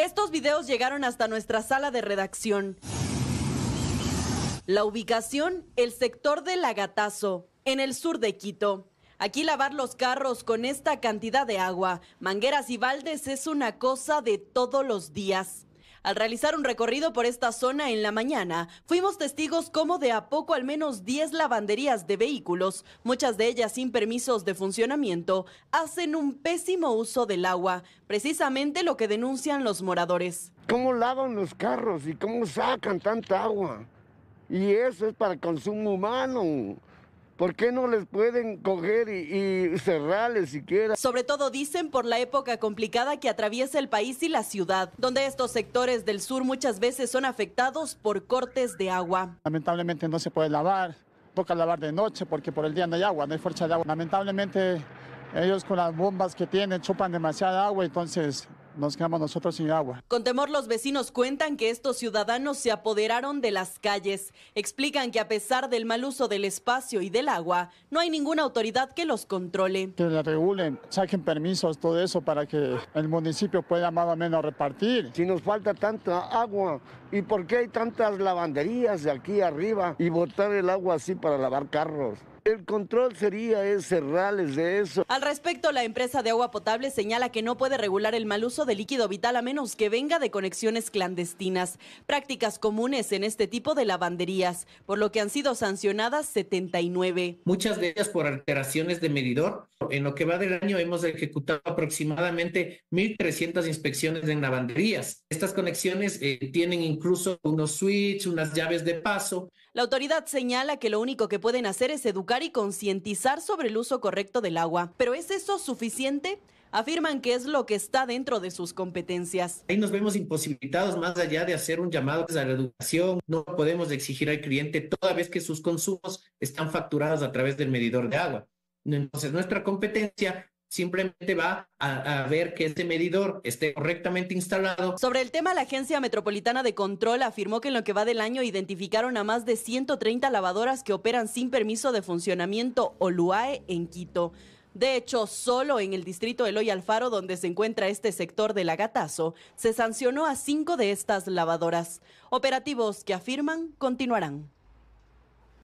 Estos videos llegaron hasta nuestra sala de redacción. La ubicación, el sector de Lagatazo, en el sur de Quito. Aquí lavar los carros con esta cantidad de agua, mangueras y baldes es una cosa de todos los días. Al realizar un recorrido por esta zona en la mañana, fuimos testigos como de a poco al menos 10 lavanderías de vehículos, muchas de ellas sin permisos de funcionamiento, hacen un pésimo uso del agua, precisamente lo que denuncian los moradores. ¿Cómo lavan los carros y cómo sacan tanta agua? Y eso es para consumo humano. ¿Por qué no les pueden coger y, cerrarles siquiera? Sobre todo dicen por la época complicada que atraviesa el país y la ciudad, donde estos sectores del sur muchas veces son afectados por cortes de agua. Lamentablemente no se puede lavar, toca lavar de noche porque por el día no hay agua, no hay fuerza de agua. Lamentablemente ellos con las bombas que tienen chupan demasiada agua, entonces nos quedamos nosotros sin agua. Con temor los vecinos cuentan que estos ciudadanos se apoderaron de las calles. Explican que a pesar del mal uso del espacio y del agua, no hay ninguna autoridad que los controle. Que la regulen, saquen permisos, todo eso para que el municipio pueda más o menos repartir. Si nos falta tanta agua, ¿y por qué hay tantas lavanderías de aquí arriba y botar el agua así para lavar carros? El control sería cerrarles de eso. Al respecto, la empresa de agua potable señala que no puede regular el mal uso de líquido vital a menos que venga de conexiones clandestinas, prácticas comunes en este tipo de lavanderías, por lo que han sido sancionadas 79. Muchas de ellas por alteraciones de medidor. En lo que va del año hemos ejecutado aproximadamente 1.300 inspecciones en lavanderías. Estas conexiones eh, tienen incluso unos switches, unas llaves de paso. La autoridad señala que lo único que pueden hacer es educar y concientizar sobre el uso correcto del agua. Pero ¿es eso suficiente? Afirman que es lo que está dentro de sus competencias. Ahí nos vemos imposibilitados más allá de hacer un llamado a la educación. No podemos exigir al cliente toda vez que sus consumos están facturados a través del medidor de agua. Entonces, nuestra competencia simplemente va a, ver que este medidor esté correctamente instalado. Sobre el tema, la Agencia Metropolitana de Control afirmó que en lo que va del año identificaron a más de 130 lavadoras que operan sin permiso de funcionamiento o LUAE en Quito. De hecho, solo en el distrito Eloy Alfaro, donde se encuentra este sector de Lagatazo, se sancionó a cinco de estas lavadoras. Operativos que afirman continuarán.